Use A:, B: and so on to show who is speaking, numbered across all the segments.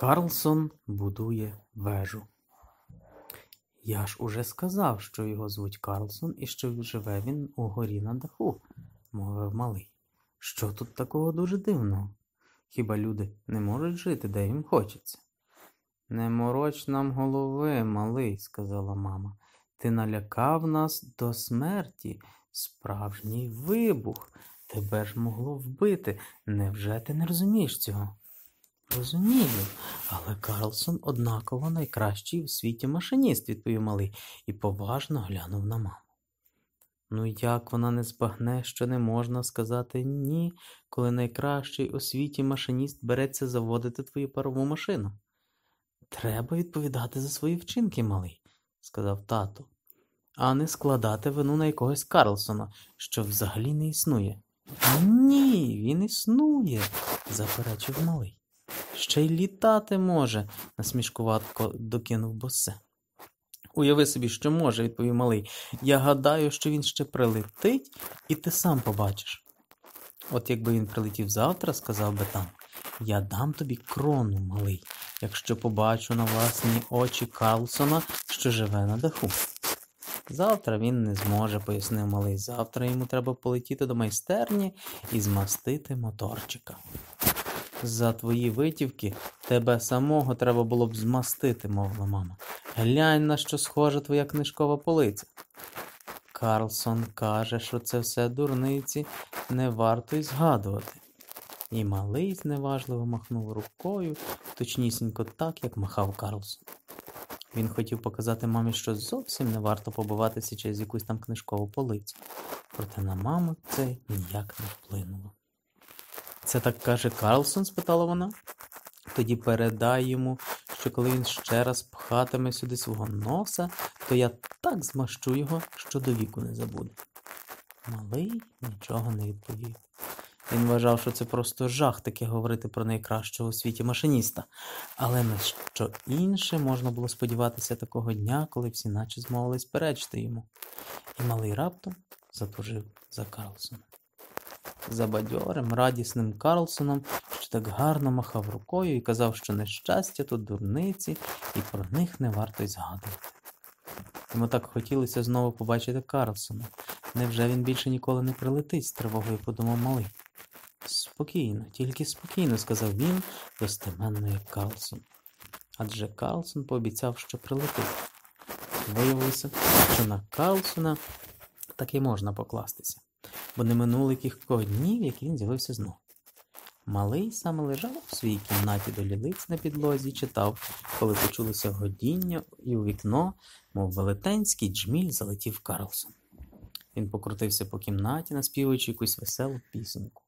A: Карлсон будує вежу. Я ж уже сказав, що його звуть Карлсон і що живе він угорі на даху, мовив малий. Що тут такого дуже дивного? Хіба люди не можуть жити, де їм хочеться? Не мороч нам голови, малий, сказала мама. Ти налякав нас до смерті. Справжній вибух. Тебе ж могло вбити. Невже ти не розумієш цього? Розумію, але Карлсон однаково найкращий в світі машиніст, відповів малий і поважно глянув на маму. Ну, як вона не збагне, що не можна сказати ні, коли найкращий у світі машиніст береться заводити твою парову машину? Треба відповідати за свої вчинки, малий, сказав тато, а не складати вину на якогось Карлсона, що взагалі не існує. Ні, він існує, заперечив малий ще й літати може, насмішкуватко докинув босе. Уяви собі, що може, відповів малий. Я гадаю, що він ще прилетить, і ти сам побачиш. От якби він прилетів завтра, сказав би там, я дам тобі крону, малий, якщо побачу на власні очі Карлсона, що живе на даху. Завтра він не зможе, пояснив малий. Завтра йому треба полетіти до майстерні і змастити моторчика. За твої витівки тебе самого треба було б змастити, мовила мама. Глянь, на що схожа твоя книжкова полиця. Карлсон каже, що це все дурниці, не варто й згадувати. І малий зневажливо махнув рукою, точнісінько так, як махав Карлсон. Він хотів показати мамі, що зовсім не варто побиватися через якусь там книжкову полицю, проте на маму це ніяк не вплинуло. Це так каже Карлсон? спитала вона. Тоді передай йому, що коли він ще раз пхатиме сюди свого носа, то я так змащу його, що до віку не забуде. Малий нічого не відповів. Він вважав, що це просто жах таке говорити про найкращого у світі машиніста, але на що інше можна було сподіватися такого дня, коли всі наче змовились перечити йому. І малий раптом затужив за Карлсона за бадьорим, радісним Карлсоном, що так гарно махав рукою і казав, що нещастя то дурниці, і про них не варто й згадувати. Йому так хотілося знову побачити Карлсона. Невже він більше ніколи не прилетить з тривогою подумав малий? Спокійно, тільки спокійно, сказав він, достеменно як Карлсон. Адже Карлсон пообіцяв, що прилетить. Виявилося, що на Карлсона таки можна покластися бо не минуло кількох днів, як він з'явився знов. Малий саме лежав у своїй кімнаті до лілиць на підлозі і читав, коли почулося годіння, і у вікно, мов велетенський джміль, залетів Карлсон. Він покрутився по кімнаті, наспівуючи якусь веселу пісеньку.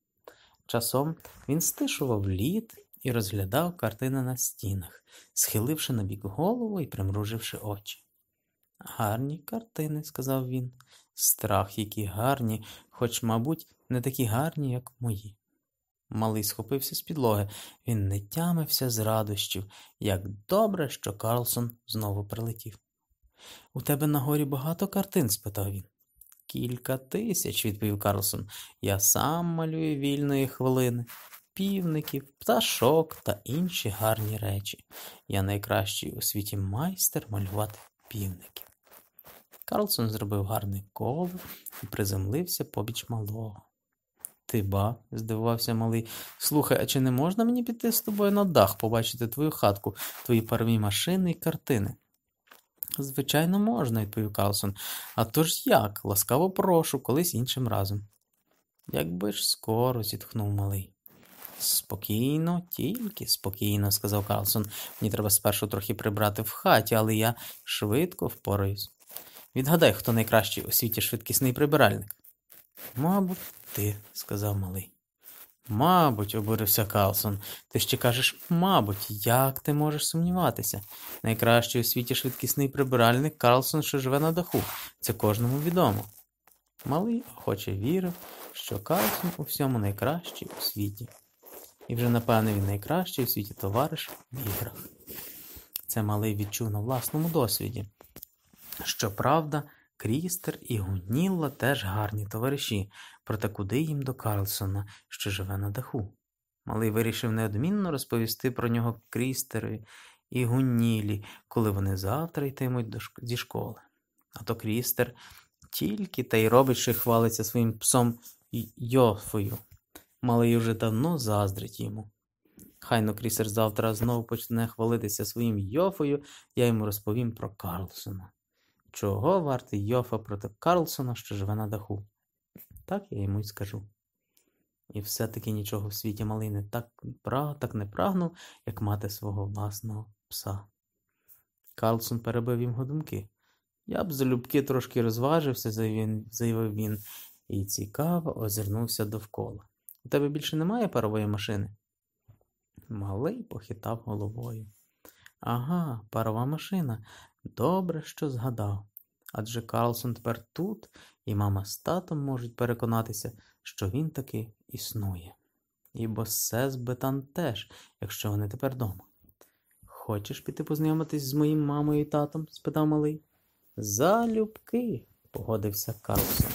A: Часом він стишував лід і розглядав картини на стінах, схиливши набік голову і примруживши очі. Гарні картини, сказав він, Страх, які гарні, хоч, мабуть, не такі гарні, як мої. Малий схопився з підлоги. Він не тямився з радощів, як добре, що Карлсон знову прилетів. У тебе на горі багато картин? спитав він. Кілька тисяч, відповів Карлсон. Я сам малюю вільної хвилини, півників, пташок та інші гарні речі. Я найкращий у світі майстер малювати півників. Карлсон зробив гарний ковр і приземлився побіч малого. Ти ба, здивувався малий. Слухай, а чи не можна мені піти з тобою на дах, побачити твою хатку, твої парові машини і картини? Звичайно, можна, відповів Карлсон. А то ж як? Ласкаво прошу, колись іншим разом. Якби ж скоро, зітхнув малий. Спокійно, тільки спокійно, сказав Карлсон. Мені треба спершу трохи прибрати в хаті, але я швидко впораюсь. Відгадай, хто найкращий у світі швидкісний прибиральник. Мабуть, ти, сказав малий. Мабуть, обурився Калсон. Ти ще кажеш, мабуть, як ти можеш сумніватися? Найкращий у світі швидкісний прибиральник Карлсон, що живе на даху, це кожному відомо. Малий охоче вірив, що Карлсон у всьому найкращий у світі. І вже, напевно, він найкращий у світі товариш в іграх. Це малий відчув на власному досвіді. Щоправда, Крістер і Гунілла теж гарні товариші, проте куди їм до Карлсона, що живе на даху. Малий вирішив неодмінно розповісти про нього Крістерові і Гунілі, коли вони завтра йтимуть до шк... зі школи. А то Крістер тільки та й робить, що хвалиться своїм псом Йофою. Малий уже давно заздрить йому. Хайно Крістер завтра знову почне хвалитися своїм Йофою, я йому розповім про Карлсона чого вартий Йофа проти Карлсона, що живе на даху. Так я йому й скажу. І все-таки нічого в світі малий не так праг, так не прагнув, як мати свого власного пса. Карлсон перебив йому думки. Я б залюбки трошки розважився, заявив він, і цікаво озирнувся довкола. У тебе більше немає парової машини? Малий похитав головою. Ага, парова машина. Добре, що згадав. Адже Карлсон тепер тут, і мама з татом можуть переконатися, що він таки існує. І босес Бетан теж, якщо вони тепер дома. Хочеш піти познайомитись з моїм мамою і татом? спитав малий. Залюбки, погодився Карлсон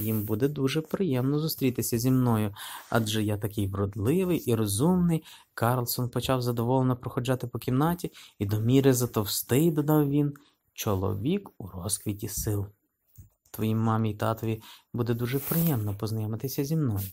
A: їм буде дуже приємно зустрітися зі мною, адже я такий вродливий і розумний. Карлсон почав задоволено проходжати по кімнаті, і до міри затовстий, додав він, чоловік у розквіті сил. Твоїм мамі й татові буде дуже приємно познайомитися зі мною.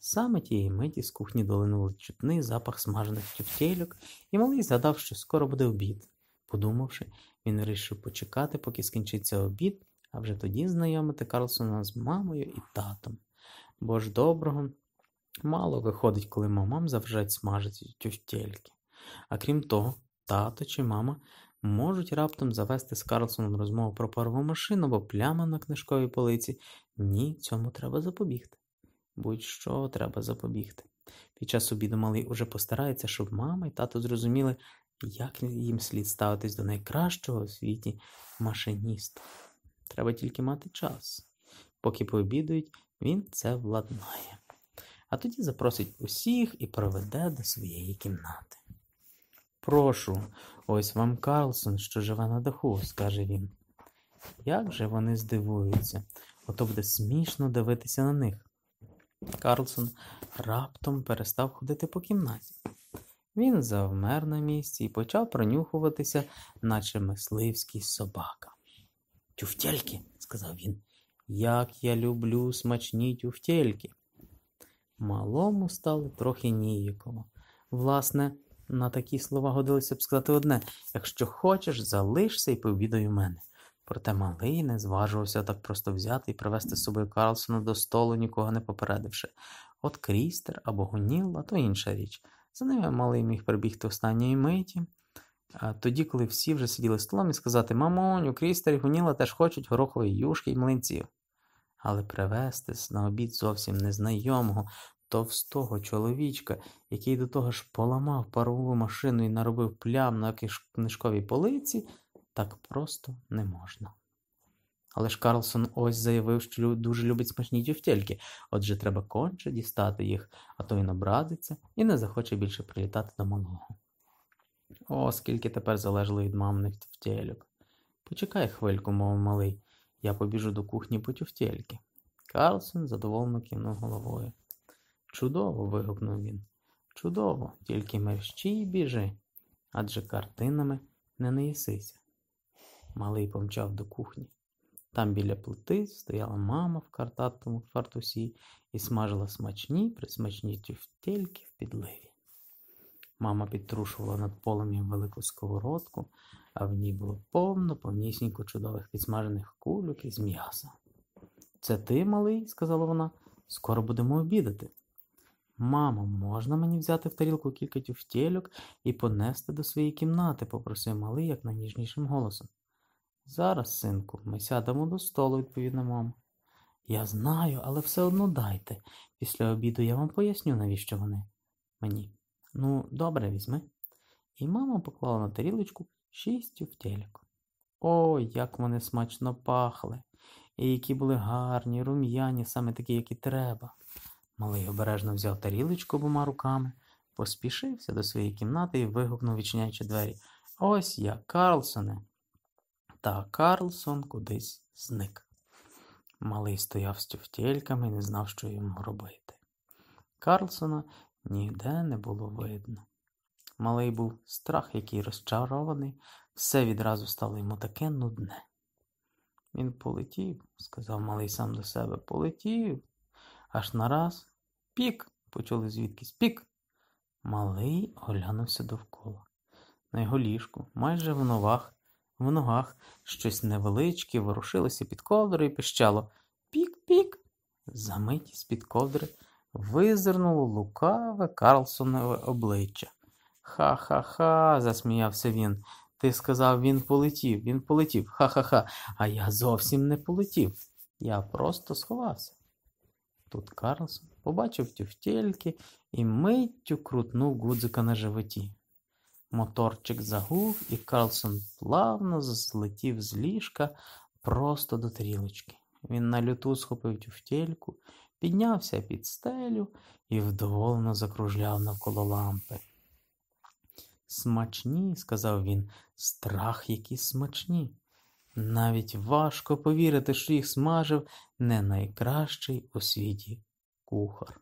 A: Саме тієї миті з кухні долинули чутний запах смажених тюфтєльок, і малий згадав, що скоро буде обід. Подумавши, він вирішив почекати, поки скінчиться обід, а вже тоді знайомити Карлсона з мамою і татом. Бо ж доброго, мало виходить, коли мамам завжать смажить тюфтельки. А крім того, тато чи мама можуть раптом завести з Карлсоном розмову про парову машину бо пляма на книжковій полиці. Ні, цьому треба запобігти. Будь-що треба запобігти. Під час обіду малий уже постарається, щоб мама і тато зрозуміли, як їм слід ставитись до найкращого у світі машиніста. Треба тільки мати час. Поки пообідують, він це владнає. А тоді запросить усіх і проведе до своєї кімнати. Прошу, ось вам Карлсон, що живе на даху, скаже він. Як же вони здивуються, ото буде смішно дивитися на них. Карлсон раптом перестав ходити по кімнаті. Він завмер на місці і почав пронюхуватися, наче мисливський собака. Тюфтельки, сказав він. Як я люблю смачні тюфтельки. Малому стало трохи ніяково. Власне, на такі слова годилося б сказати одне якщо хочеш, залишся і повідай у мене. Проте малий не зважувався так просто взяти і привезти з собою Карлсона до столу, нікого не попередивши. От крістер або гуніл, а то інша річ. За ними малий міг прибігти останньої миті. Тоді, коли всі вже сиділи столом і сказати Мамоню, Крістер і Гуніла теж хочуть горохової юшки й млинців. Але привезти на обід зовсім незнайомого, товстого чоловічка, який до того ж поламав парову машину і наробив плям на книжковій полиці, так просто не можна. Але ж Карлсон ось заявив, що дуже любить смачні тюфтельки, отже, треба конче дістати їх, а то він набразиться і не захоче більше прилітати до малого. О, скільки тепер залежало від мамних втєльок. Почекай хвильку, мов малий, я побіжу до кухні по тюфтєльки. Карлсон задоволено кивнув головою. Чудово. вигукнув він. Чудово, тільки мерщій й біжи, адже картинами не наїсися. Малий помчав до кухні. Там біля плити стояла мама в картатому фартусі і смажила смачні присмачні тюфтельки в підливі. Мама підтрушувала над полум'ям велику сковородку, а в ній було повно повнісінько чудових підсмажених кульок із м'яса. Це ти, малий, сказала вона, скоро будемо обідати. Мамо, можна мені взяти в тарілку кілька тюфтєльок і понести до своєї кімнати, попросив малий як найніжнішим голосом. Зараз, синку, ми сядемо до столу, відповіла мама. Я знаю, але все одно дайте. Після обіду я вам поясню, навіщо вони мені. Ну, добре візьми. І мама поклала на тарілочку шість тюфтелек. О, як вони смачно пахли, і які були гарні, рум'яні, саме такі, як і треба. Малий обережно взяв тарілочку обома руками, поспішився до своєї кімнати і вигукнув, вічняючи двері. Ось я, Карлсоне. Та Карлсон кудись зник. Малий стояв з тюфтєльками і не знав, що йому робити. Карлсона ніде не було видно. Малий був страх, який розчарований, все відразу стало йому таке нудне. Він полетів, сказав малий сам до себе, полетів. Аж нараз пік, почули звідкись пік. Малий оглянувся довкола. На його ліжку, майже в ногах, в ногах щось невеличке ворушилося під ковдрою і пищало. Пік-пік. Замить з-під ковдри Визирнуло лукаве Карлсонове обличчя. Ха-ха-ха, засміявся він. Ти сказав, він полетів, він полетів. Ха-ха-ха, а я зовсім не полетів. Я просто сховався. Тут Карлсон побачив тюфтельки і миттю крутнув гудзика на животі. Моторчик загув, і Карлсон плавно злетів з ліжка просто до тарілочки. Він на люту схопив тюфтєльку, піднявся під стелю і вдоволено закружляв навколо лампи. Смачні, сказав він, страх, які смачні. Навіть важко повірити, що їх смажив не найкращий у світі кухар.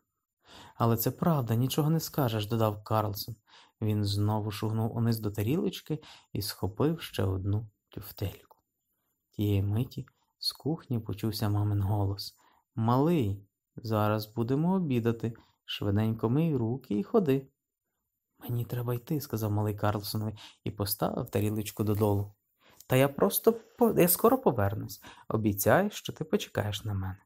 A: Але це правда, нічого не скажеш, додав Карлсон. Він знову шугнув униз до тарілочки і схопив ще одну тюфтельку. Тієї миті з кухні почувся мамин голос. Малий, зараз будемо обідати. Швиденько мий руки і ходи. Мені треба йти, сказав малий Карлсонові і поставив тарілочку додолу. Та я просто по... я скоро повернусь. Обіцяй, що ти почекаєш на мене.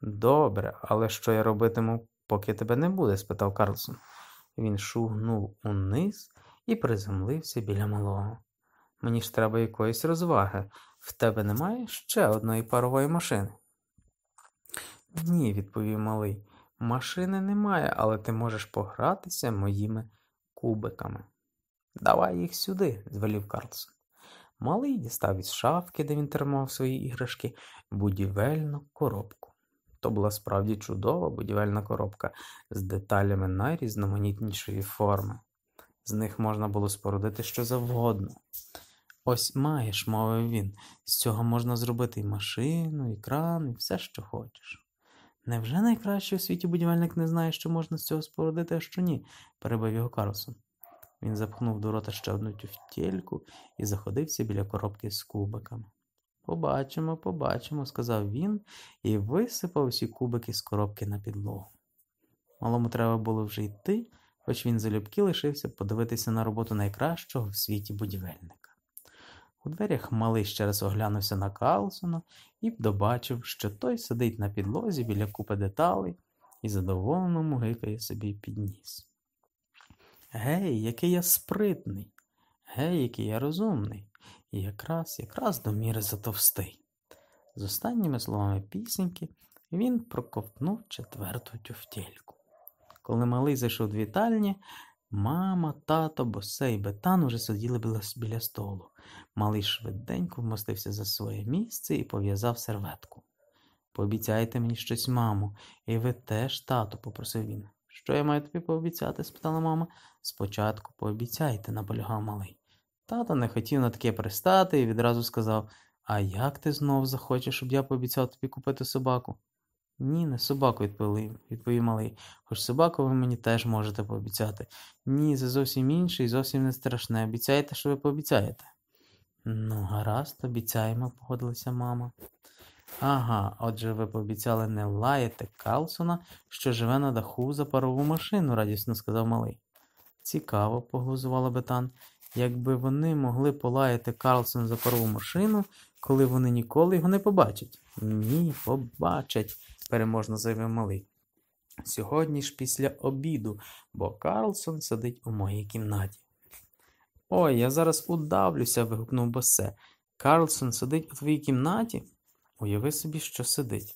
A: Добре, але що я робитиму, поки тебе не буде? спитав Карлсон. Він шугнув униз і приземлився біля малого. Мені ж треба якоїсь розваги, в тебе немає ще одної парової машини? Ні, відповів малий. Машини немає, але ти можеш погратися моїми кубиками. Давай їх сюди, звелів Карлсон. Малий дістав із шафки, де він тримав свої іграшки, будівельну коробку. То була справді чудова будівельна коробка з деталями найрізноманітнішої форми. З них можна було спорудити що завгодно. Ось маєш, мовив він, з цього можна зробити і машину, і кран, і все, що хочеш. Невже найкращий у світі будівельник не знає, що можна з цього спорудити, а що ні? перебив його Карлсон. Він запхнув до рота ще одну тюфтєльку і заходився біля коробки з кубиками. Побачимо, побачимо, сказав він і висипав усі кубики з коробки на підлогу. Малому треба було вже йти, хоч він залюбки лишився подивитися на роботу найкращого в світі будівельника. У дверях малий ще раз оглянувся на Карлсона і добачив, що той сидить на підлозі біля купи деталей і задоволено мугикає собі підніс. Гей, який я спритний, гей, який я розумний, і якраз, якраз до міри затовстий. З останніми словами пісеньки він проковтнув четверту тюфтєльку. Коли малий зайшов до вітальні, Мама, тато, босе босей бетан уже сиділи біля столу. Малий швиденько вмостився за своє місце і пов'язав серветку. Пообіцяйте мені щось, мамо, і ви теж, тато, попросив він. Що я маю тобі пообіцяти? спитала мама. Спочатку пообіцяйте, наполягав малий. Тато не хотів на таке пристати і відразу сказав А як ти знов захочеш, щоб я пообіцяв тобі купити собаку? Ні, не собаку, відповів, відповів малий, хоч собаку ви мені теж можете пообіцяти. Ні, це зовсім інше і зовсім не страшне. Обіцяєте, що ви пообіцяєте? Ну, гаразд, обіцяємо, погодилася мама. Ага, отже, ви пообіцяли не лаяти Калсона, що живе на даху за парову машину, радісно сказав малий. Цікаво, поглузувала Бетан. Якби вони могли полаяти Карлсон за парову машину, коли вони ніколи його не побачать. Ні, побачать переможно заявив малий. Сьогодні ж після обіду, бо Карлсон сидить у моїй кімнаті. Ой, я зараз удавлюся. вигукнув Босе. Карлсон сидить у твоїй кімнаті? Уяви собі, що сидить.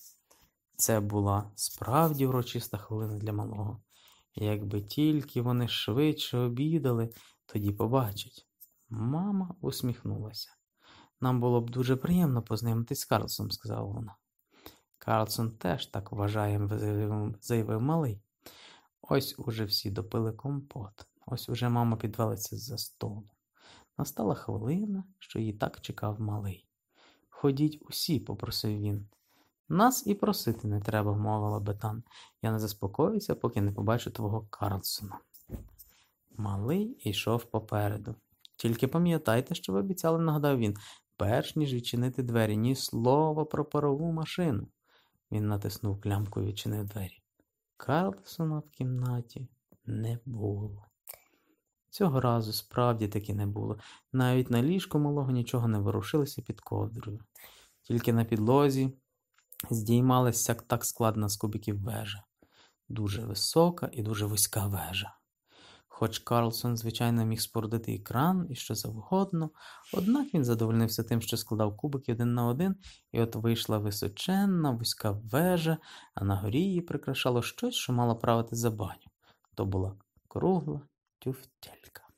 A: Це була справді урочиста хвилина для малого. Якби тільки вони швидше обідали, тоді побачать. Мама усміхнулася. Нам було б дуже приємно познайомитись з Карлсом, сказала вона. Карлсон теж так вважає, заявив малий. Ось уже всі допили компот, ось уже мама підвелиться з за столу. Настала хвилина, що її так чекав малий. Ходіть усі, попросив він. Нас і просити не треба, мовила Бетан. Я не заспокоюся, поки не побачу твого Карлсона. Малий йшов попереду. Тільки пам'ятайте, що ви обіцяли, нагадав він, перш ніж відчинити двері, ні слова про парову машину. Він натиснув клямку і відчинив двері. Карлсона в кімнаті не було. Цього разу справді таки не було. Навіть на ліжку малого нічого не ворушилося під ковдрою. Тільки на підлозі здіймалася так складна з кубиків вежа. Дуже висока і дуже вузька вежа. Хоч Карлсон, звичайно, міг спорудити екран і що завгодно, однак він задовольнився тим, що складав кубики один на один, і от вийшла височенна, вузька вежа, а на горі її прикрашало щось, що мало правити за баню. То була кругла тюфтелька.